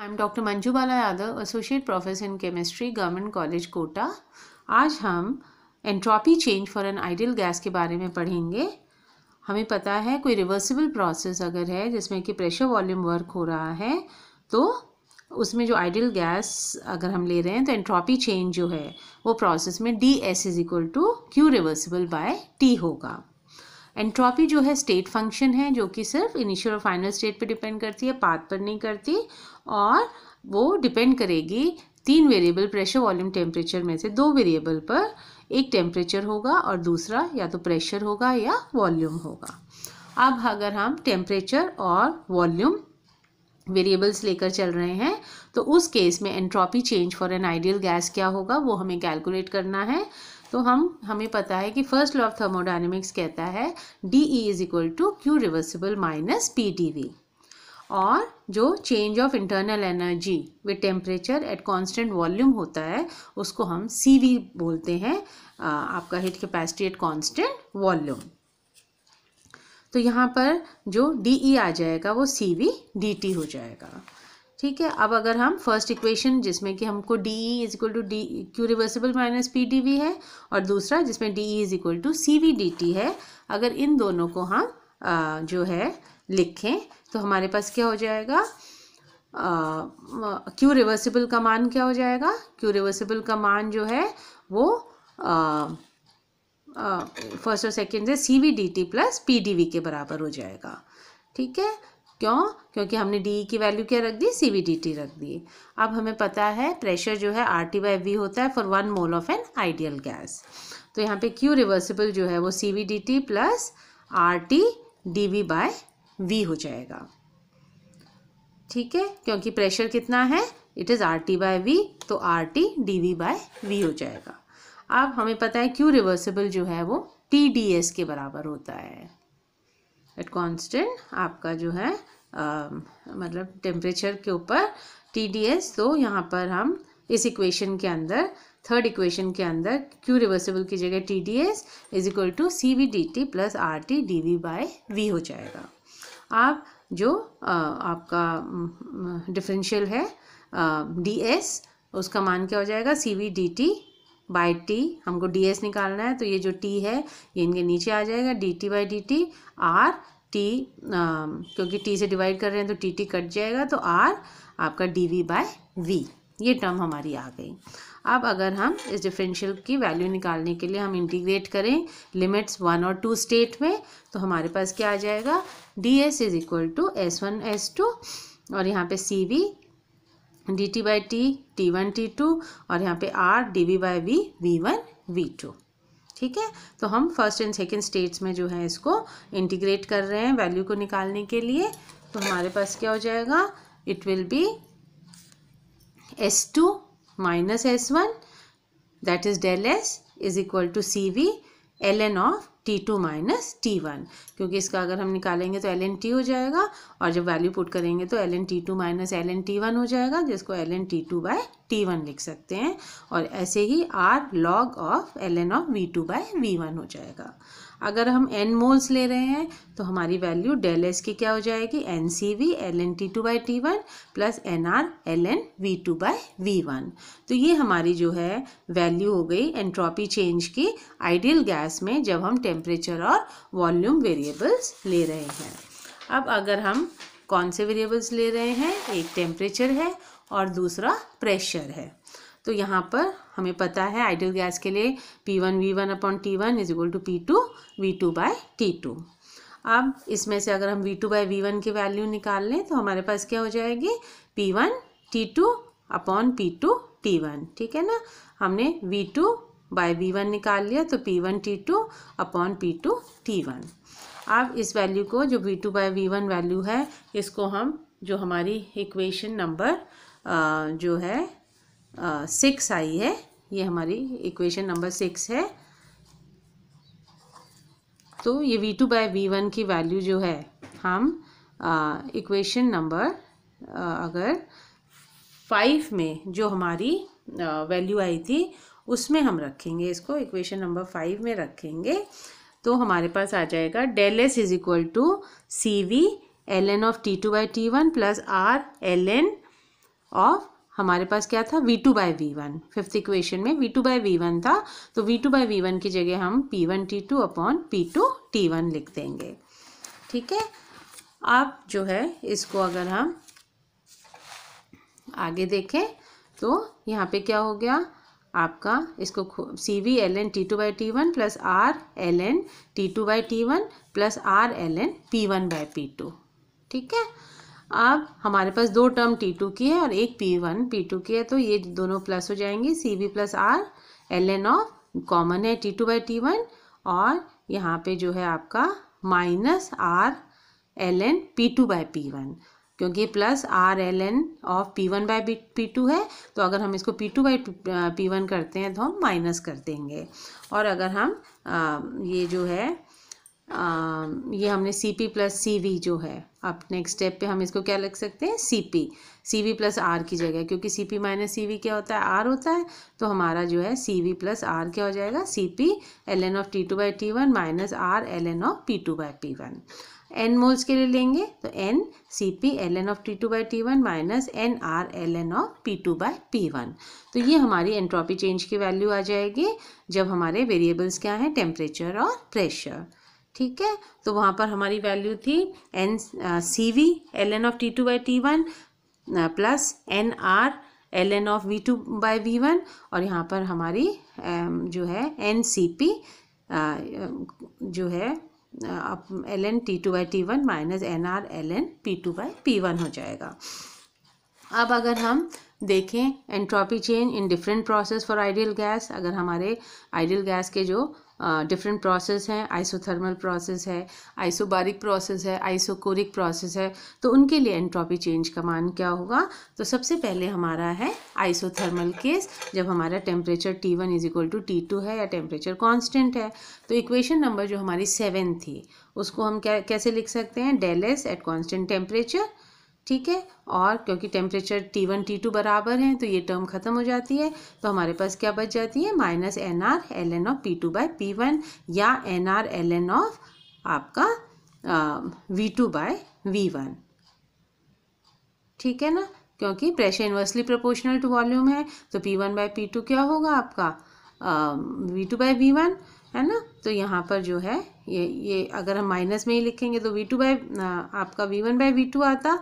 I am doctor Manju Bala Yadav associate professor in chemistry government college Kota आज हम entropy change for an ideal gas के बारे में पढ़ेंगे हमें पता है कोई रिवर्सिबल प्रोसेस अगर है जिसमें कि प्रेशर वॉल्यूम वर्क हो रहा है तो उसमें जो आइडियल गैस अगर हम ले रहे हैं तो एंट्रॉपी चेंज जो है वो प्रोसेस में D S is equal to Q reversible by T होगा एंट्रॉपी जो है स्टेट फंक्शन है जो कि सिर्फ इनिशियल और फाइनल स्टेट पे डिपेंड करती है पाथ पर नहीं करती और वो डिपेंड करेगी तीन वेरिएबल प्रेशर वॉल्यूम टेम्परेचर में से दो वेरिएबल पर एक टेम्परेचर होगा और दूसरा या तो प्रेशर होगा या वॉल्यूम होगा अब अगर हम टेम्परेचर और वॉल्यूम वेरिएबल्स लेकर चल रहे हैं तो उस केस में entropy change for an ideal gas क्या होगा वो हमें कैलकुलेट करना है तो हम हमें पता है कि फर्स्ट लॉ ऑफ थर्मोडाइनमिक्स कहता है D E is equal to Q reversible minus P T V और जो change of internal energy with temperature at constant volume होता है उसको हम सी वी बोलते हैं आपका heat capacity at constant volume तो यहाँ पर जो डी ई e आ जाएगा वो सी वी डी टी हो जाएगा ठीक है अब अगर हम फर्स्ट इक्वेशन जिसमें कि हमको D E is equal to D Q reversible minus P D V है और दूसरा जिसमें D E is equal to C V D T है अगर इन दोनों को हम आ, जो है लिखें तो हमारे पास क्या हो जाएगा क्यू रिवर्सिबल का मान क्या हो जाएगा क्यू रिवर्सिबल का मान जो है वो फर्स्ट और सेकेंड से C V D T plus P D V के बराबर हो जाएगा ठीक है क्यों क्योंकि हमने डी की वैल्यू क्या रख दी सी बी डी टी रख दी अब हमें पता है प्रेशर जो है आर टी बाई वी होता है for one mole of an ideal gas तो यहाँ पे क्यू रिवर्सिबल जो है वो C V D T plus R T D V by V हो जाएगा ठीक है क्योंकि प्रेशर कितना है it is R T by V तो R T D V by V हो जाएगा अब हमें पता है क्यू रिवर्सिबल जो है वो टी डी एस के बराबर होता है एट कांस्टेंट आपका जो है आ, मतलब टेम्परेचर के ऊपर टी डी एस तो यहाँ पर हम इस इक्वेशन के अंदर थर्ड इक्वेशन के अंदर क्यू रिवर्सिबल की जगह T D S is equal to C V D T plus R T D V by V हो जाएगा आप जो आ, आपका डिफरेंशियल है डी एस उसका मान क्या हो जाएगा C V D T by T हमको डी एस निकालना है तो ये जो टी है ये इनके नीचे आ जाएगा D T by D T R T क्योंकि टी से डिवाइड कर रहे हैं तो टी टी कट जाएगा तो आर आपका डी वी बाय वी ये टर्म हमारी आ गई अब अगर हम इस डिफरेंशियल की वैल्यू निकालने के लिए हम इंटीग्रेट करें लिमिट्स वन और टू स्टेट में तो हमारे पास क्या आ जाएगा D S is equal to S one S two और यहाँ पे C V D T by T T one T two और यहाँ पे R D V by V V one V two ठीक है तो हम फर्स्ट एंड सेकेंड स्टेट्स में जो है इसको इंटीग्रेट कर रहे हैं वैल्यू को निकालने के लिए तो हमारे पास क्या हो जाएगा it will be S two minus S one that is del S is equal to C V L N of T two minus T one क्योंकि इसका अगर हम निकालेंगे तो एल एन टी हो जाएगा और जब वैल्यू पुट करेंगे तो L N T two minus L N T one हो जाएगा जिसको L N T two by T one लिख सकते हैं और ऐसे ही R log of L N of V two by V one हो जाएगा अगर हम एन मोल्स ले रहे हैं तो हमारी वैल्यू डेल एस की क्या हो जाएगी N C V L N T two by T one plus N R L N V two by V one तो ये हमारी जो है वैल्यू हो गई एंट्रोपी चेंज की आइडियल गैस में जब हम टेम्परेचर और वॉल्यूम वेरिएबल्स ले रहे हैं अब अगर हम कौन से वेरिएबल्स ले रहे हैं एक टेम्परेचर है और दूसरा प्रेशर है तो यहाँ पर हमें पता है आइडियल गैस के लिए P one V one upon T one is equal to P two V two by T two अब इसमें से अगर हम V two by V one की वैल्यू निकाल लें तो हमारे पास क्या हो जाएगी P one T two upon P two T one ठीक है ना हमने V two by V one निकाल लिया तो P one T two upon P two T one अब इस वैल्यू को जो V two by V one value है इसको हम जो हमारी इक्वेशन नंबर जो है सिक्स आई है ये हमारी इक्वेशन नंबर सिक्स है तो ये V two by V one की वैल्यू जो है हम इक्वेशन नंबर अगर फाइव में जो हमारी वैल्यू आई थी उसमें हम रखेंगे इसको इक्वेशन नंबर फाइव में रखेंगे तो हमारे पास आ जाएगा del S is equal to C V L N of T two by T one plus R L N of हमारे पास क्या था V two by V one fifth equation में V two by V one था तो V two by V one की जगह हम P one T two upon P two T one लिख देंगे ठीक है आप जो है इसको अगर हम आगे देखें तो यहाँ पे क्या हो गया आपका इसको C V L N T two by T one plus R L N T two by T one plus R L N P one by P two ठीक है अब हमारे पास दो टर्म टी टू की है और एक पी वन पी टू की है तो ये दोनों प्लस हो जाएंगे C V plus R L N of common है T two by T one और यहाँ पे जो है आपका minus R L N P two by P one क्योंकि plus R L N of P one by P two है तो अगर हम इसको P two by P one करते हैं तो हम माइनस कर देंगे और अगर हम आ, ये जो है Um, ये हमने C P plus C V जो है अब नेक्स्ट स्टेप पे हम इसको क्या लिख सकते हैं C P C V plus R की जगह क्योंकि C P minus C V क्या होता है आर होता है तो हमारा जो है सी वी प्लस आर क्या हो जाएगा C P L N of T two by T one minus R L N of P two by P one N moles के लिए लेंगे तो N C P L N of T two by T one minus N R L N of P two by P one तो ये हमारी entropy change की value आ जाएगी जब हमारे वेरिएबल्स क्या हैं टेम्परेचर और प्रेशर ठीक है तो वहाँ पर हमारी वैल्यू थी N C V L N of T two by T one plus N R L N of V two by V one और यहाँ पर हमारी um, जो है एन सी पी जो है L N T two by T one minus N R L N P two by P one हो जाएगा अब अगर हम देखें entropy change in different process for ideal gas अगर हमारे आइडियल गैस के जो डिफरेंट प्रोसेस हैं आइसोथर्मल प्रोसेस है आइसोबारिक प्रोसेस है आइसोकोरिक प्रोसेस है तो उनके लिए एंट्रॉपी चेंज का मान क्या होगा तो सबसे पहले हमारा है आइसोथर्मल केस जब हमारा temperature T one is equal to T two है या टेम्परेचर कॉन्स्टेंट है तो इक्वेशन नंबर जो हमारी सेवन थी उसको हम क्या कैसे लिख सकते हैं del S at constant temperature ठीक है और क्योंकि temperature T one T two बराबर हैं तो ये टर्म ख़त्म हो जाती है तो हमारे पास क्या बच जाती है minus N R L N of P two by P one या N R L N of आपका V two by V one ठीक है ना क्योंकि pressure inversely proportional to volume है तो P one by P two क्या होगा आपका V two by V one है ना तो यहाँ पर जो है ये ये अगर हम माइनस में ही लिखेंगे तो वी टू बाई आपका V one by V two आता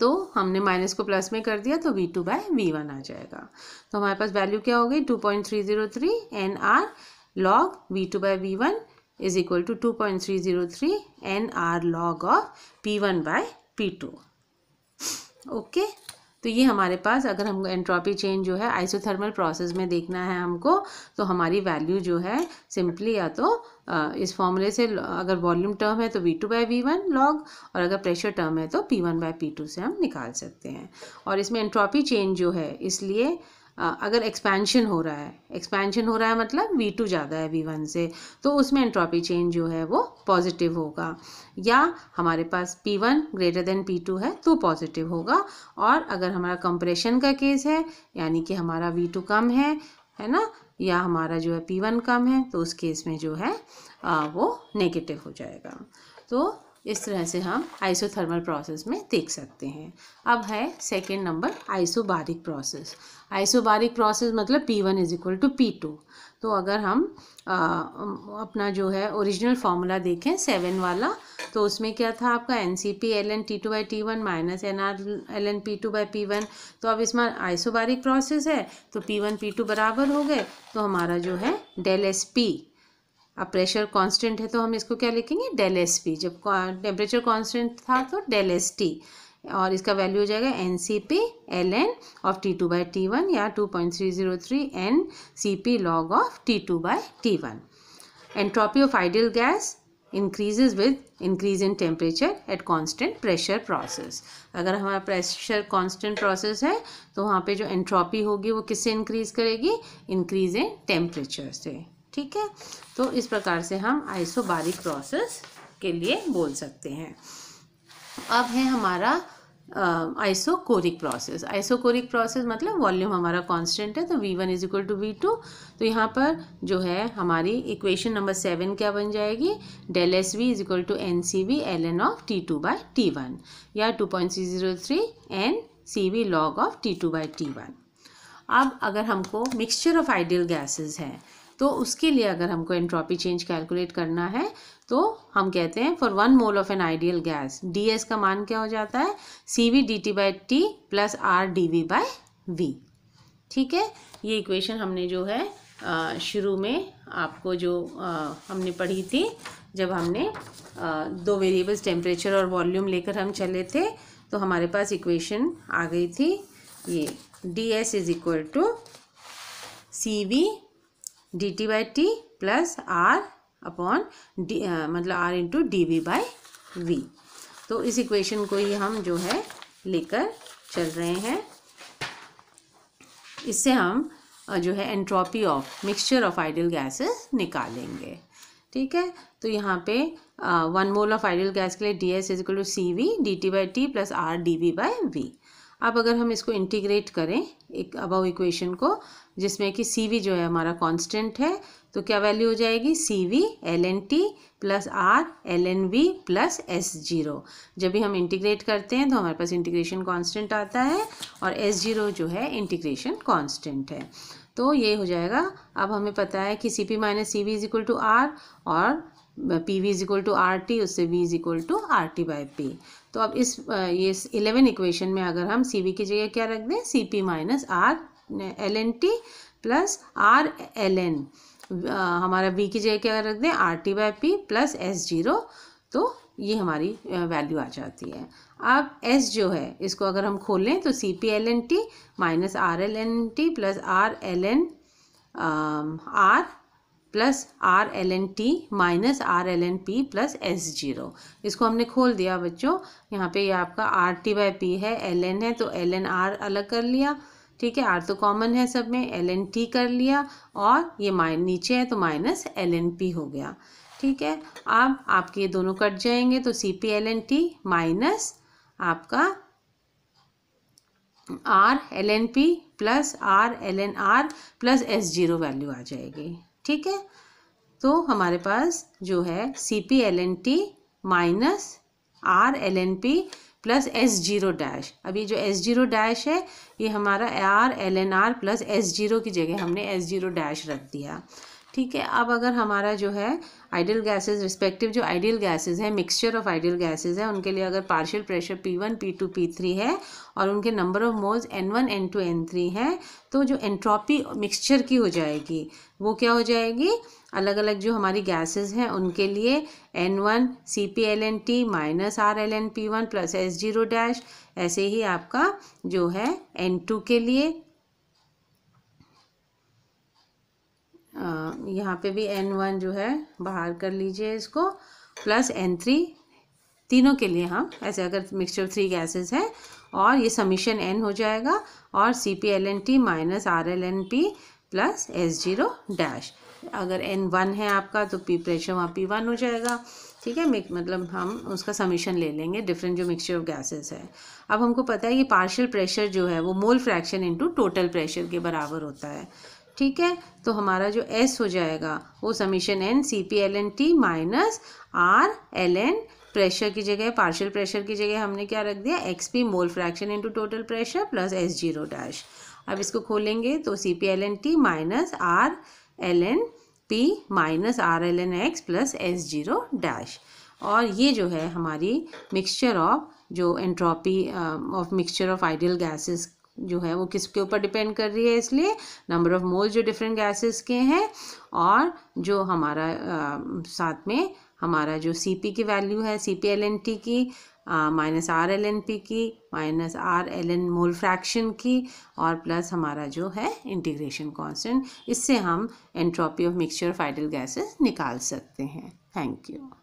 तो हमने माइनस को प्लस में कर दिया तो V two by V one आ जाएगा तो हमारे पास वैल्यू क्या हो गई two point three zero three N R log V two by V one is equal to two point three zero three N R log of P one by P two okay तो ये हमारे पास अगर हमको entropy change जो है isothermal process में देखना है हमको तो हमारी वैल्यू जो है सिंपली या तो इस फॉर्मूले से अगर वॉल्यूम टर्म है तो V two by V one log और अगर प्रेशर टर्म है तो P one by P two से हम निकाल सकते हैं और इसमें एंट्रोपी चेंज जो है इसलिए अगर एक्सपेंशन हो रहा है एक्सपेंशन हो रहा है मतलब वी टू ज़्यादा है वी वन से तो उसमें एंट्रॉपी चेंज जो है वो पॉजिटिव होगा या हमारे पास P one greater than P two है तो पॉजिटिव होगा और अगर हमारा कंप्रेशन का केस है यानी कि हमारा वी टू कम है है ना या हमारा जो है पी वन कम है तो उस केस में जो है आ, वो नेगेटिव हो जाएगा तो इस तरह से हम आइसोथर्मल प्रोसेस में देख सकते हैं अब है second number isobaric process isobaric process मतलब P one is equal to P two तो अगर हम आ, अपना जो है ओरिजिनल फार्मूला देखें सेवन वाला तो उसमें क्या था आपका N C P L N T two by T one minus N R L N P two by P one तो अब इसमें आइसोबारिक प्रोसेस है तो पी वन पी टू बराबर हो गए तो हमारा जो है डेल एस पी अब प्रेशर कांस्टेंट है तो हम इसको क्या लिखेंगे डेल एस पी जब टेम्परेचर कांस्टेंट था तो डेल एस टी और इसका वैल्यू हो जाएगा N C P L N of T two by T one या two point three zero three N C P log of T two by T one entropy of ideal gas increases with increase in temperature at constant pressure process अगर हमारा pressure constant process है तो वहाँ पे जो entropy होगी वो किससे इंक्रीज करेगी इंक्रीज इन टेम्परेचर से ठीक है तो इस प्रकार से हम आइसोबारिक प्रोसेस के लिए बोल सकते हैं अब है हमारा आइसोकोरिक प्रोसेस आइसोकोरिक प्रोसेस मतलब वॉल्यूम हमारा कांस्टेंट है तो V one is equal to V two तो यहाँ पर जो है हमारी इक्वेशन नंबर सेवन क्या बन जाएगी del S V is equal to N C V L N of T two by T one या two point C zero three N C V log of T two by T one अब अगर हमको mixture of ideal gases है तो उसके लिए अगर हमको एंट्रोपी चेंज कैलकुलेट करना है तो हम कहते हैं for one mole of an ideal gas D S का मान क्या हो जाता है C V D T by T plus R D V by V ठीक है ये इक्वेशन हमने जो है शुरू में आपको जो आ, हमने पढ़ी थी जब हमने आ, दो वेरिएबल्स टेम्परेचर और वॉल्यूम लेकर हम चले थे तो हमारे पास इक्वेशन आ गई थी ये D S is equal to C V D T by T plus R upon D मतलब R into D V by V तो इस इक्वेशन को ही हम जो है लेकर चल रहे हैं इससे हम जो है entropy of mixture of ideal gases निकालेंगे ठीक है तो यहाँ पे one mole of ideal gas के लिए D S is equal to C V D T by T plus R D V by V अब अगर हम इसको इंटीग्रेट करें एक अबाउ इक्वेशन को जिसमें कि सी वी जो है हमारा कांस्टेंट है तो क्या वैल्यू हो जाएगी C V L N T plus R L N V plus S zero जब भी हम इंटीग्रेट करते हैं तो हमारे पास इंटीग्रेशन कांस्टेंट आता है और एस जीरो जो है इंटीग्रेशन कांस्टेंट है तो ये हो जाएगा अब हमें पता है कि C P minus C V is equal to R और P V is equal to R T उससे V is equal to R T by P तो अब इस ये इलेवन इक्वेशन में अगर हम सी वी की जगह क्या रख दें C P minus R L N T plus R L N हमारा वी की जगह क्या रख दें R T by P plus S zero तो ये हमारी वैल्यू आ जाती है अब एस जो है इसको अगर हम खोलें तो C P L N T minus R L N T plus R L N R plus R L N T minus R L N P plus S zero इसको हमने खोल दिया बच्चों यहाँ पे ये यह आपका आर टी बाई पी है एल एन है तो एल एन आर अलग कर लिया ठीक है आर तो कॉमन है सब में एल एन टी कर लिया और ये माइन नीचे है तो माइनस एल एन पी हो गया ठीक है अब आपके ये दोनों कट जाएंगे तो C P L N T minus आपका R L N P plus R L N R plus S zero value आ जाएगी ठीक है तो हमारे पास जो है C P L N T minus R L N P plus S zero dash अब ये जो एस जीरो डैश है ये हमारा R L N R plus S zero की जगह हमने एस जीरो डैश रख दिया ठीक है अब अगर हमारा जो है आइडियल गैसेस रिस्पेक्टिव जो आइडियल गैसेस हैं मिक्सचर ऑफ आइडियल गैसेस हैं उनके लिए अगर partial pressure P one P two P three है और उनके number of moles N one N two N three है तो जो एंट्रोपी मिक्सचर की हो जाएगी वो क्या हो जाएगी अलग अलग जो हमारी गैसेस हैं उनके लिए N one C P L N T minus R L N P one plus S zero dash ऐसे ही आपका जो है एन टू के लिए यहाँ पे भी एन वन जो है बाहर कर लीजिए इसको प्लस एन थ्री तीनों के लिए हम हाँ, ऐसे अगर मिक्सचर थ्री गैसेस है और ये समीशन एन हो जाएगा और C P L N T minus R L N P plus S zero dash अगर एन वन है आपका तो पी प्रेशर वहाँ पी वन हो जाएगा ठीक है मतलब हम उसका समीशन ले लेंगे डिफरेंट जो मिक्सचर ऑफ गैसेस है अब हमको पता है कि पार्शियल प्रेशर जो है वो mole fraction into total pressure के बराबर होता है ठीक है तो हमारा जो एस हो जाएगा वो summation N C P L N T minus R L N pressure की जगह पार्शियल प्रेशर की जगह हमने क्या रख दिया X P mole fraction into total pressure plus S zero dash अब इसको खोलेंगे तो C P L N T minus R L N P minus R L N X plus S zero dash और ये जो है हमारी मिक्सचर ऑफ जो entropy of mixture of ideal gases जो है वो किसके ऊपर डिपेंड कर रही है इसलिए नंबर ऑफ मोल जो डिफरेंट गैसेस के हैं और जो हमारा आ, साथ में हमारा जो सी पी की वैल्यू है C P L N T की minus R L N P की minus R L N mole fraction की और प्लस हमारा जो है इंटीग्रेशन कांस्टेंट इससे हम entropy of mixture of ideal gases निकाल सकते हैं थैंक यू